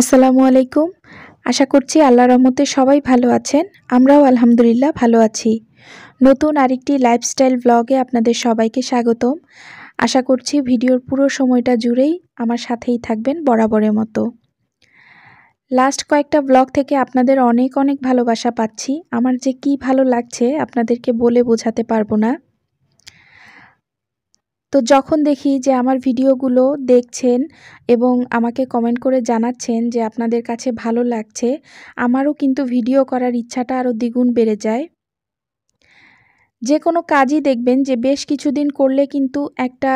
আসসালামু আলাইকুম আশা করছি আল্লাহ রহমতে সবাই ভালো আছেন আমরাও আলহামদুলিল্লাহ ভালো আছি নতুন আরেকটি লাইফস্টাইল ব্লগে আপনাদের সবাইকে স্বাগতম আশা করছি ভিডিওর পুরো সময়টা জুড়েই আমার সাথেই থাকবেন বরাবরের মতো লাস্ট কয়েকটা ব্লগ থেকে আপনাদের অনেক অনেক ভালোবাসা পাচ্ছি আমার যে কি ভালো লাগছে আপনাদেরকে বলে বোঝাতে পারবো না তো যখন দেখি যে আমার ভিডিওগুলো দেখছেন এবং আমাকে কমেন্ট করে জানাচ্ছেন যে আপনাদের কাছে ভালো লাগছে আমারও কিন্তু ভিডিও করার ইচ্ছাটা আরও দ্বিগুণ বেড়ে যায় যে কোনো কাজই দেখবেন যে বেশ কিছুদিন করলে কিন্তু একটা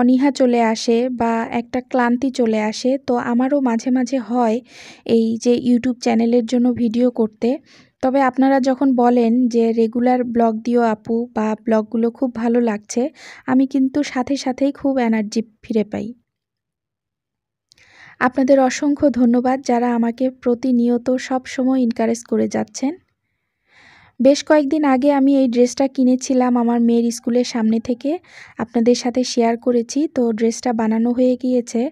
অনীহা চলে আসে বা একটা ক্লান্তি চলে আসে তো আমারও মাঝে মাঝে হয় এই যে ইউটিউব চ্যানেলের জন্য ভিডিও করতে তবে আপনারা যখন বলেন যে রেগুলার ব্লগ দিও আপু বা ব্লগগুলো খুব ভালো লাগছে আমি কিন্তু সাথে সাথেই খুব এনার্জি ফিরে পাই আপনাদের অসংখ্য ধন্যবাদ যারা আমাকে প্রতিনিয়ত সব সময় ইনকারেজ করে যাচ্ছেন বেশ কয়েকদিন আগে আমি এই ড্রেসটা কিনেছিলাম আমার মেয়ের স্কুলের সামনে থেকে আপনাদের সাথে শেয়ার করেছি তো ড্রেসটা বানানো হয়ে গিয়েছে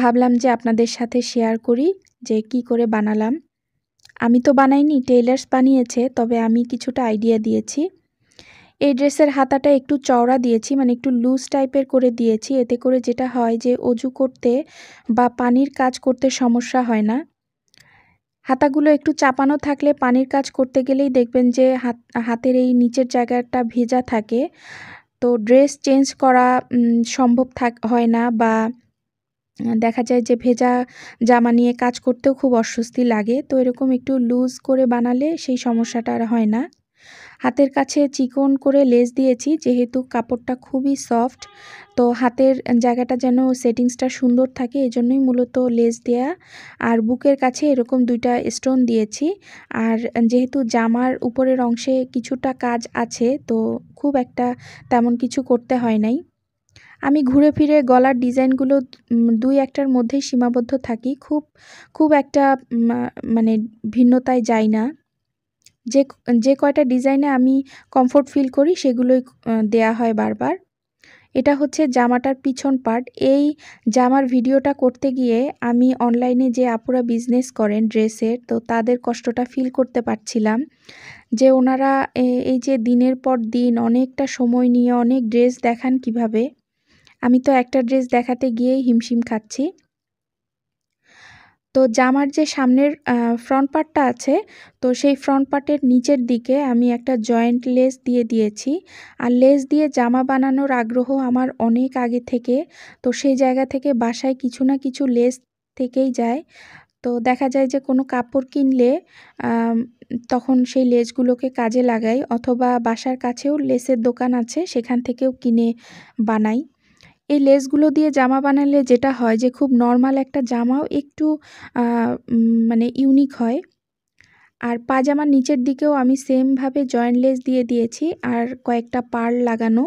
ভাবলাম যে আপনাদের সাথে শেয়ার করি যে কি করে বানালাম আমি তো বানাইনি টেইলার্স বানিয়েছে তবে আমি কিছুটা আইডিয়া দিয়েছি এই ড্রেসের হাতাটা একটু চওড়া দিয়েছি মানে একটু লুজ টাইপের করে দিয়েছি এতে করে যেটা হয় যে অজু করতে বা পানির কাজ করতে সমস্যা হয় না হাতাগুলো একটু চাপানো থাকলে পানির কাজ করতে গেলেই দেখবেন যে হাত হাতের এই নিচের জায়গাটা ভেজা থাকে তো ড্রেস চেঞ্জ করা সম্ভব থাক হয় না বা দেখা যায় যে ভেজা জামা নিয়ে কাজ করতেও খুব অস্বস্তি লাগে তো এরকম একটু লুজ করে বানালে সেই সমস্যাটা আর হয় না হাতের কাছে চিকন করে লেস দিয়েছি যেহেতু কাপড়টা খুবই সফট তো হাতের জায়গাটা যেন সেটিংসটা সুন্দর থাকে এজন্যই মূলত লেস দেয়া আর বুকের কাছে এরকম দুইটা স্টোন দিয়েছি আর যেহেতু জামার উপরের অংশে কিছুটা কাজ আছে তো খুব একটা তেমন কিছু করতে হয় নাই আমি ঘুরে ফিরে গলার ডিজাইনগুলো দুই একটার মধ্যেই সীমাবদ্ধ থাকি খুব খুব একটা মানে ভিন্নতায় যাই না যে যে কয়টা ডিজাইনে আমি কমফোর্ট ফিল করি সেগুলোই দেয়া হয় বারবার এটা হচ্ছে জামাটার পিছন পার্ট এই জামার ভিডিওটা করতে গিয়ে আমি অনলাইনে যে আপুরা বিজনেস করেন ড্রেসের তো তাদের কষ্টটা ফিল করতে পারছিলাম যে ওনারা এই যে দিনের পর দিন অনেকটা সময় নিয়ে অনেক ড্রেস দেখান কিভাবে আমি তো একটা ড্রেস দেখাতে গিয়েই হিমশিম খাচ্ছি তো জামার যে সামনের ফ্রন্ট পার্টটা আছে তো সেই ফ্রন্ট পার্টের নিচের দিকে আমি একটা জয়েন্ট লেস দিয়ে দিয়েছি আর লেস দিয়ে জামা বানানোর আগ্রহ আমার অনেক আগে থেকে তো সেই জায়গা থেকে বাসায় কিছু না কিছু লেস থেকেই যায় তো দেখা যায় যে কোনো কাপড় কিনলে তখন সেই লেসগুলোকে কাজে লাগাই অথবা বাসার কাছেও লেসের দোকান আছে সেখান থেকেও কিনে বানাই এই লেসগুলো দিয়ে জামা বানালে যেটা হয় যে খুব নর্মাল একটা জামাও একটু মানে ইউনিক হয় আর পাজামার নিচের দিকেও আমি সেমভাবে জয়েন্ট লেস দিয়ে দিয়েছি আর কয়েকটা পার লাগানো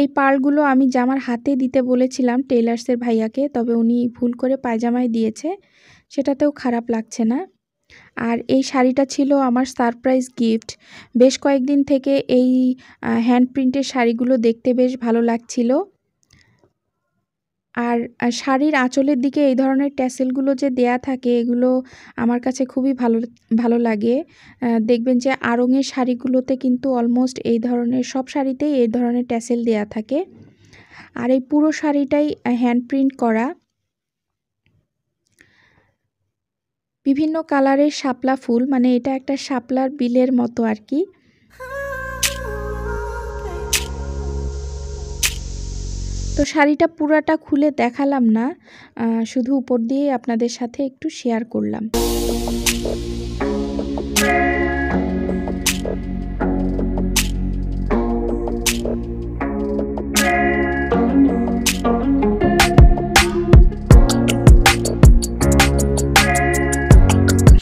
এই পারগুলো আমি জামার হাতে দিতে বলেছিলাম টেলার্সের ভাইয়াকে তবে উনি ভুল করে পায়জামায় দিয়েছে সেটাতেও খারাপ লাগছে না আর এই শাড়িটা ছিল আমার সারপ্রাইজ গিফট বেশ কয়েকদিন থেকে এই হ্যান্ড প্রিন্টের শাড়িগুলো দেখতে বেশ ভালো লাগছিল আর শাড়ির আঁচলের দিকে এই ধরনের ট্যাসেলগুলো যে দেয়া থাকে এগুলো আমার কাছে খুবই ভালো ভালো লাগে দেখবেন যে আড়ঙের শাড়িগুলোতে কিন্তু অলমোস্ট এই ধরনের সব শাড়িতেই এই ধরনের ট্যাসেল দেয়া থাকে আর এই পুরো শাড়িটাই হ্যান্ড প্রিন্ট করা বিভিন্ন কালারের শাপলা ফুল মানে এটা একটা শাপলার বিলের মতো আর কি তো শাড়িটা পুরাটা খুলে দেখালাম না শুধু উপর দিয়ে আপনাদের সাথে একটু শেয়ার করলাম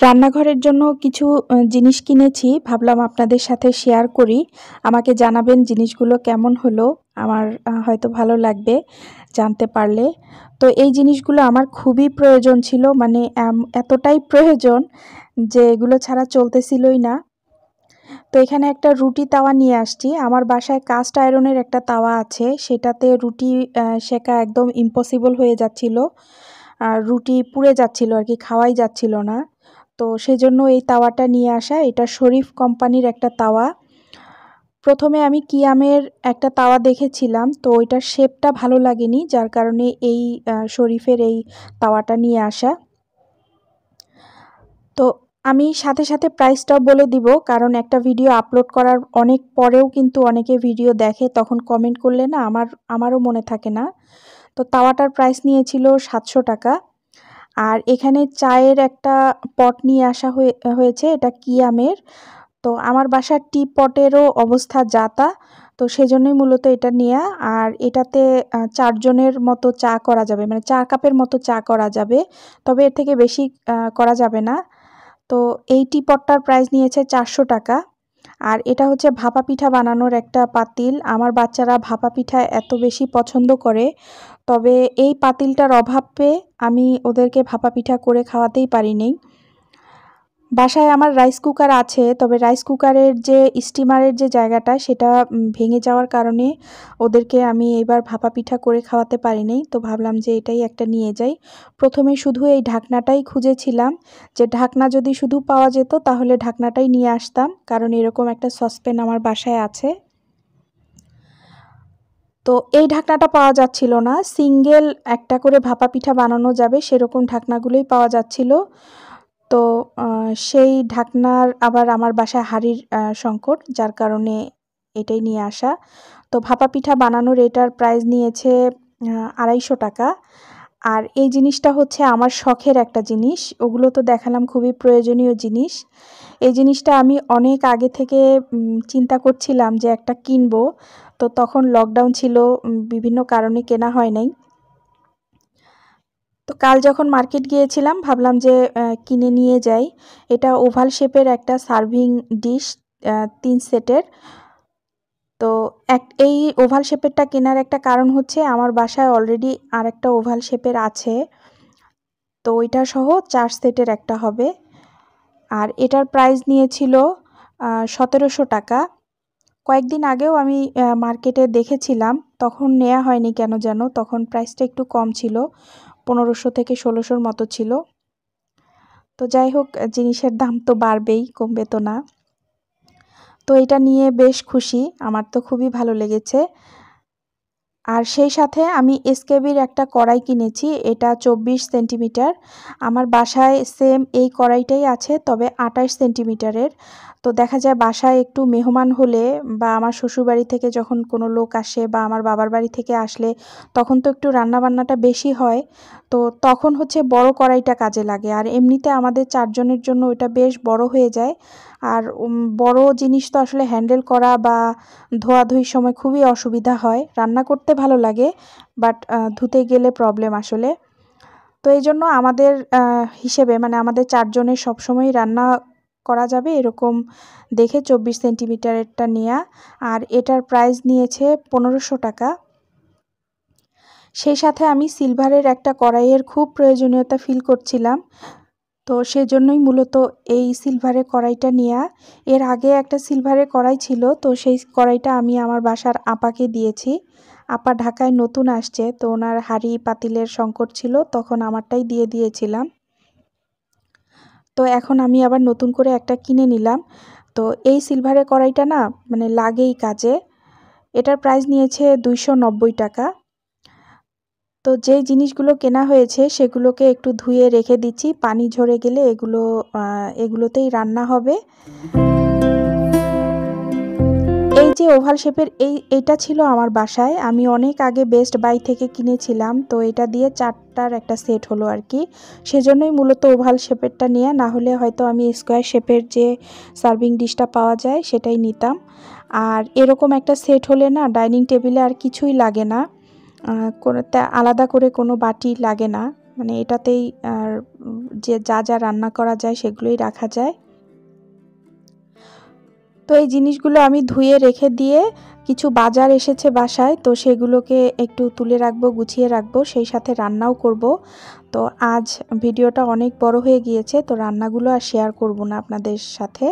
রান্নাঘরের জন্য কিছু জিনিস কিনেছি ভাবলাম আপনাদের সাথে শেয়ার করি আমাকে জানাবেন জিনিসগুলো কেমন হলো আমার হয়তো ভালো লাগবে জানতে পারলে তো এই জিনিসগুলো আমার খুবই প্রয়োজন ছিল মানে এতটাই প্রয়োজন যে এগুলো ছাড়া চলতেছিলই না তো এখানে একটা রুটি তাওয়া নিয়ে আসছি আমার বাসায় কাস্ট আয়রনের একটা তাওয়া আছে সেটাতে রুটি শেখা একদম ইম্পসিবল হয়ে যাচ্ছিল আর রুটি পুড়ে যাচ্ছিল আর কি খাওয়াই যাচ্ছিল না তো সেই জন্য এই তাওয়াটা নিয়ে আসা এটা শরীফ কোম্পানির একটা তাওয়া প্রথমে আমি কিয়ামের একটা তাওয়া দেখেছিলাম তো ওইটার শেপটা ভালো লাগেনি যার কারণে এই শরীফের এই তাওয়াটা নিয়ে আসা তো আমি সাথে সাথে প্রাইসটাও বলে দিব কারণ একটা ভিডিও আপলোড করার অনেক পরেও কিন্তু অনেকে ভিডিও দেখে তখন কমেন্ট করলে না আমার আমারও মনে থাকে না তো তাওয়াটার প্রাইস নিয়েছিল সাতশো টাকা আর এখানে চায়ের একটা পট নিয়ে আসা হয়েছে এটা কিয়ামের তো আমার বাসার টি পটেরও অবস্থা যাতা তো সেজন্যই মূলত এটা নেওয়া আর এটাতে চারজনের মতো চা করা যাবে মানে চা কাপের মতো চা করা যাবে তবে এর থেকে বেশি করা যাবে না তো এই টি পটটার প্রাইস নিয়েছে চারশো টাকা আর এটা হচ্ছে ভাপা পিঠা বানানোর একটা পাতিল আমার বাচ্চারা ভাপা পিঠা এত বেশি পছন্দ করে তবে এই পাতিলটার অভাবে আমি ওদেরকে ভাপা পিঠা করে খাওয়াতেই পারিনি বাসায় আমার রাইস কুকার আছে তবে রাইস কুকারের যে স্টিমারের যে জায়গাটা সেটা ভেঙে যাওয়ার কারণে ওদেরকে আমি এবার ভাপা পিঠা করে খাওয়াতে পারিনি তো ভাবলাম যে এটাই একটা নিয়ে যাই প্রথমে শুধু এই ঢাকনাটাই খুঁজেছিলাম যে ঢাকনা যদি শুধু পাওয়া যেত তাহলে ঢাকনাটাই নিয়ে আসতাম কারণ এরকম একটা সসপ্যান আমার বাসায় আছে তো এই ঢাকনাটা পাওয়া যাচ্ছিল না সিঙ্গেল একটা করে ভাপা পিঠা বানানো যাবে সেরকম ঢাকনাগুলোই পাওয়া যাচ্ছিল তো সেই ঢাকনার আবার আমার বাসায় হাড়ির সংকট যার কারণে এটাই নিয়ে আসা তো ভাপা পিঠা বানানোর এটার প্রাইস নিয়েছে আড়াইশো টাকা আর এই জিনিসটা হচ্ছে আমার শখের একটা জিনিস ওগুলো তো দেখালাম খুবই প্রয়োজনীয় জিনিস এই জিনিসটা আমি অনেক আগে থেকে চিন্তা করছিলাম যে একটা কিনবো তো তখন লকডাউন ছিল বিভিন্ন কারণে কেনা হয় নাই তো কাল যখন মার্কেট গিয়েছিলাম ভাবলাম যে কিনে নিয়ে যাই এটা ওভাল শেপের একটা সার্ভিং ডিশ তিন সেটের তো এক এই ওভাল শেপেরটা কেনার একটা কারণ হচ্ছে আমার বাসায় অলরেডি আর একটা ওভাল শেপের আছে তো ওইটা সহ চার সেটের একটা হবে আর এটার প্রাইস নিয়েছিল সতেরোশো টাকা কয়েকদিন আগেও আমি মার্কেটে দেখেছিলাম তখন নেওয়া হয়নি কেন যেন তখন প্রাইসটা একটু কম ছিল পনেরোশো থেকে ষোলোশোর মতো ছিল তো যাই হোক জিনিসের দাম তো বাড়বেই কমবে তো না তো এটা নিয়ে বেশ খুশি আমার তো খুবই ভালো লেগেছে আর সেই সাথে আমি এসকেবির একটা কড়াই কিনেছি এটা চব্বিশ সেন্টিমিটার আমার বাসায় সেম এই কড়াইটাই আছে তবে আঠাশ সেন্টিমিটারের তো দেখা যায় বাসায় একটু মেহমান হলে বা আমার শ্বশুরবাড়ি থেকে যখন কোনো লোক আসে বা আমার বাবার বাড়ি থেকে আসলে তখন তো একটু রান্নাবান্নাটা বেশি হয় তো তখন হচ্ছে বড় কড়াইটা কাজে লাগে আর এমনিতে আমাদের চারজনের জন্য ওইটা বেশ বড় হয়ে যায় আর বড় জিনিস তো আসলে হ্যান্ডেল করা বা ধোয়াধুয়ির সময় খুবই অসুবিধা হয় রান্না করতে ভালো লাগে বাট ধুতে গেলে প্রবলেম আসলে তো এই জন্য আমাদের হিসেবে মানে আমাদের চারজনের সবসময় রান্না করা যাবে এরকম দেখে চব্বিশ সেন্টিমিটারেরটা নেওয়া আর এটার প্রাইস নিয়েছে পনেরোশো টাকা সেই সাথে আমি সিলভারের একটা কড়াইয়ের খুব প্রয়োজনীয়তা ফিল করছিলাম তো সেজন্যই মূলত এই সিলভারের কড়াইটা নেওয়া এর আগে একটা সিলভারের কড়াই ছিল তো সেই কড়াইটা আমি আমার বাসার আপাকে দিয়েছি আপা ঢাকায় নতুন আসছে তো ওনার হাড়ি পাতিলের সংকট ছিল তখন আমারটাই দিয়ে দিয়েছিলাম তো এখন আমি আবার নতুন করে একটা কিনে নিলাম তো এই সিলভারের কড়াইটা না মানে লাগেই কাজে এটার প্রাইস নিয়েছে দুইশো টাকা তো যেই জিনিসগুলো কেনা হয়েছে সেগুলোকে একটু ধুয়ে রেখে দিচ্ছি পানি ঝরে গেলে এগুলো এগুলোতেই রান্না হবে এই যে ওভাল শেপের এই এটা ছিল আমার বাসায় আমি অনেক আগে বেস্ট বাই থেকে কিনেছিলাম তো এটা দিয়ে চারটার একটা সেট হলো আর কি সেজন্যই মূলত ওভাল শেপেরটা নিয়ে না হলে হয়তো আমি স্কোয়ার শেপের যে সার্ভিং ডিশটা পাওয়া যায় সেটাই নিতাম আর এরকম একটা সেট হলে না ডাইনিং টেবিলে আর কিছুই লাগে না কোনো আলাদা করে কোনো বাটি লাগে না মানে এটাতেই আর যে যা যা রান্না করা যায় সেগুলোই রাখা যায় তো এই জিনিসগুলো আমি ধুয়ে রেখে দিয়ে কিছু বাজার এসেছে বাসায় তো সেগুলোকে একটু তুলে রাখবো গুছিয়ে রাখবো সেই সাথে রান্নাও করব তো আজ ভিডিওটা অনেক বড় হয়ে গিয়েছে তো রান্নাগুলো আর শেয়ার করব না আপনাদের সাথে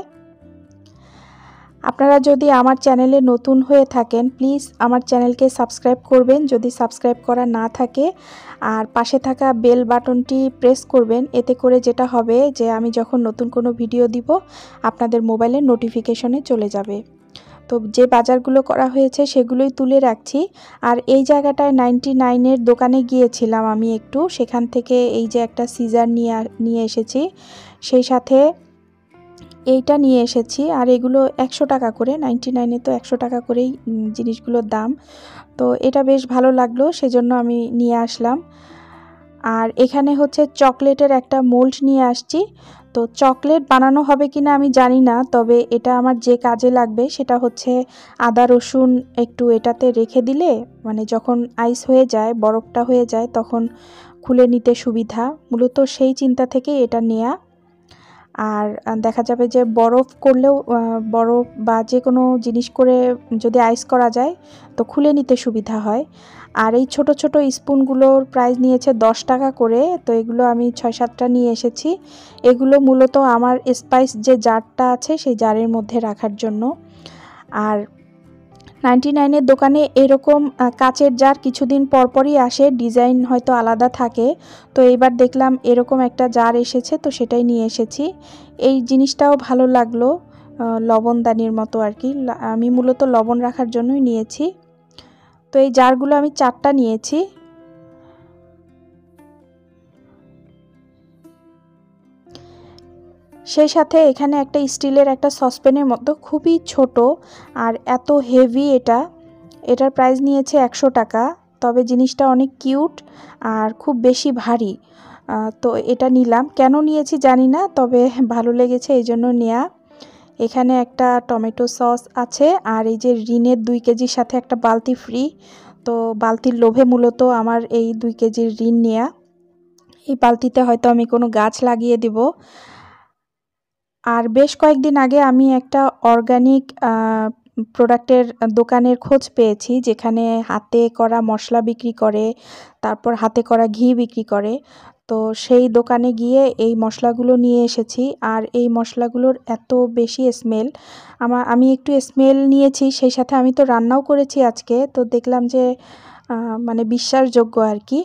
আপনারা যদি আমার চ্যানেলে নতুন হয়ে থাকেন প্লিজ আমার চ্যানেলকে সাবস্ক্রাইব করবেন যদি সাবস্ক্রাইব করা না থাকে আর পাশে থাকা বেল বাটনটি প্রেস করবেন এতে করে যেটা হবে যে আমি যখন নতুন কোনো ভিডিও দিব আপনাদের মোবাইলে নোটিফিকেশনে চলে যাবে তো যে বাজারগুলো করা হয়েছে সেগুলোই তুলে রাখছি আর এই জায়গাটায় নাইনটি নাইনের দোকানে গিয়েছিলাম আমি একটু সেখান থেকে এই যে একটা সিজার নিয়ে নিয়ে এসেছি সেই সাথে এইটা নিয়ে এসেছি আর এগুলো একশো টাকা করে নাইনটি নাইনে তো একশো টাকা করেই জিনিসগুলোর দাম তো এটা বেশ ভালো লাগলো সেজন্য আমি নিয়ে আসলাম আর এখানে হচ্ছে চকলেটের একটা মোল্ড নিয়ে আসছি তো চকলেট বানানো হবে কি না আমি জানি না তবে এটা আমার যে কাজে লাগবে সেটা হচ্ছে আদা রসুন একটু এটাতে রেখে দিলে মানে যখন আইস হয়ে যায় বরফটা হয়ে যায় তখন খুলে নিতে সুবিধা মূলত সেই চিন্তা থেকে এটা নেয়া আর দেখা যাবে যে বরফ করলেও বরফ বা যে কোনো জিনিস করে যদি আইস করা যায় তো খুলে নিতে সুবিধা হয় আর এই ছোট ছোট স্পুনগুলোর প্রাইস নিয়েছে দশ টাকা করে তো এগুলো আমি ছয় সাতটা নিয়ে এসেছি এগুলো মূলত আমার স্পাইস যে জারটা আছে সেই জারের মধ্যে রাখার জন্য আর নাইনটি নাইনের দোকানে এরকম কাচের জার কিছুদিন পরপরই আসে ডিজাইন হয়তো আলাদা থাকে তো এইবার দেখলাম এরকম একটা জার এসেছে তো সেটাই নিয়ে এসেছি এই জিনিসটাও ভালো লাগলো লবণদানির মতো আর কি আমি মূলত লবণ রাখার জন্যই নিয়েছি তো এই জারগুলো আমি চারটা নিয়েছি সেই সাথে এখানে একটা স্টিলের একটা সসপ্যানের মতো খুবই ছোট আর এত হেভি এটা এটার প্রাইস নিয়েছে একশো টাকা তবে জিনিসটা অনেক কিউট আর খুব বেশি ভারী তো এটা নিলাম কেন নিয়েছি জানি না তবে ভালো লেগেছে এই জন্য নেয়া এখানে একটা টমেটো সস আছে আর এই যে ঋণের দুই কেজির সাথে একটা বালতি ফ্রি তো বালতির লোভে মূলত আমার এই দুই কেজির ঋণ নেয়া এই বালতিতে হয়তো আমি কোনো গাছ লাগিয়ে দিব আর বেশ কয়েকদিন আগে আমি একটা অর্গানিক প্রোডাক্টের দোকানের খোঁজ পেয়েছি যেখানে হাতে করা মশলা বিক্রি করে তারপর হাতে করা ঘি বিক্রি করে তো সেই দোকানে গিয়ে এই মশলাগুলো নিয়ে এসেছি আর এই মশলাগুলোর এত বেশি স্মেল আমার আমি একটু স্মেল নিয়েছি সেই সাথে আমি তো রান্নাও করেছি আজকে তো দেখলাম যে মানে বিশ্বাসযোগ্য আর কি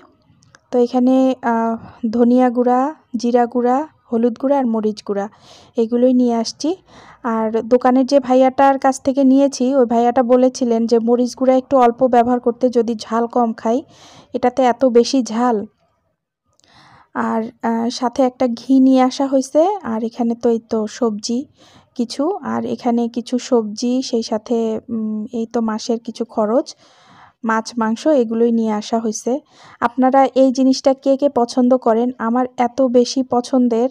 তো এখানে ধনিয়া গুঁড়া জিরা গুঁড়া হলুদ গুঁড়া আর মরিচ গুঁড়া এগুলোই নিয়ে আসছি আর দোকানের যে ভাইয়াটার কাছ থেকে নিয়েছি ওই ভাইয়াটা বলেছিলেন যে মরিচ গুঁড়া একটু অল্প ব্যবহার করতে যদি ঝাল কম খাই এটাতে এত বেশি ঝাল আর সাথে একটা ঘি নিয়ে আসা হয়েছে আর এখানে তো এই তো সবজি কিছু আর এখানে কিছু সবজি সেই সাথে এই তো মাসের কিছু খরচ মাছ মাংস এগুলোই নিয়ে আসা হয়েছে আপনারা এই জিনিসটা কে কে পছন্দ করেন আমার এত বেশি পছন্দের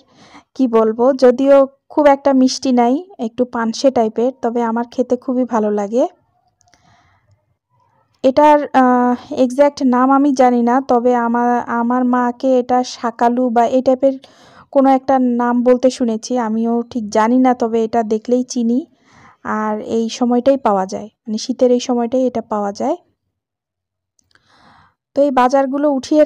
কি বলবো যদিও খুব একটা মিষ্টি নাই একটু পানসে টাইপের তবে আমার খেতে খুবই ভালো লাগে এটার এক্স্যাক্ট নাম আমি জানি না তবে আমার আমার মাকে এটা শাকালু বা এই টাইপের কোনো একটা নাম বলতে শুনেছি আমিও ঠিক জানি না তবে এটা দেখলেই চিনি আর এই সময়টাই পাওয়া যায় মানে শীতের এই সময়টাই এটা পাওয়া যায় তো এই বাজারগুলো উঠিয়ে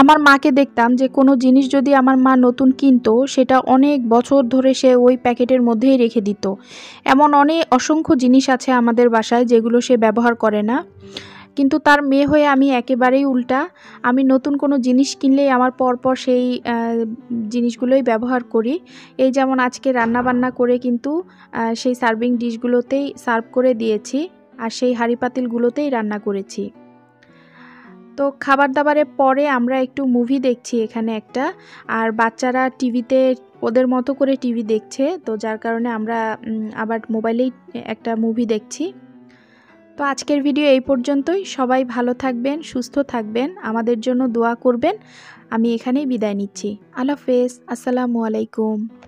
আমার মাকে দেখতাম যে কোনো জিনিস যদি আমার মা নতুন কিনতো সেটা অনেক বছর ধরে সে ওই প্যাকেটের মধ্যেই রেখে দিত এমন অনেক অসংখ্য জিনিস আছে আমাদের বাসায় যেগুলো সে ব্যবহার করে না কিন্তু তার মেয়ে হয়ে আমি একেবারেই উল্টা আমি নতুন কোনো জিনিস কিনলেই আমার পরপর সেই জিনিসগুলোই ব্যবহার করি এই যেমন আজকে রান্না বান্না করে কিন্তু সেই সার্ভিং ডিশগুলোতেই সার্ভ করে দিয়েছি আর সেই হাঁড়ি পাতিলগুলোতেই রান্না করেছি তো খাবার দাবারের পরে আমরা একটু মুভি দেখছি এখানে একটা আর বাচ্চারা টিভিতে ওদের মতো করে টিভি দেখছে তো যার কারণে আমরা আবার মোবাইলেই একটা মুভি দেখছি তো আজকের ভিডিও এই পর্যন্তই সবাই ভালো থাকবেন সুস্থ থাকবেন আমাদের জন্য দোয়া করবেন আমি এখানেই বিদায় নিচ্ছি আল্লাহ হাফেজ আসসালামু আলাইকুম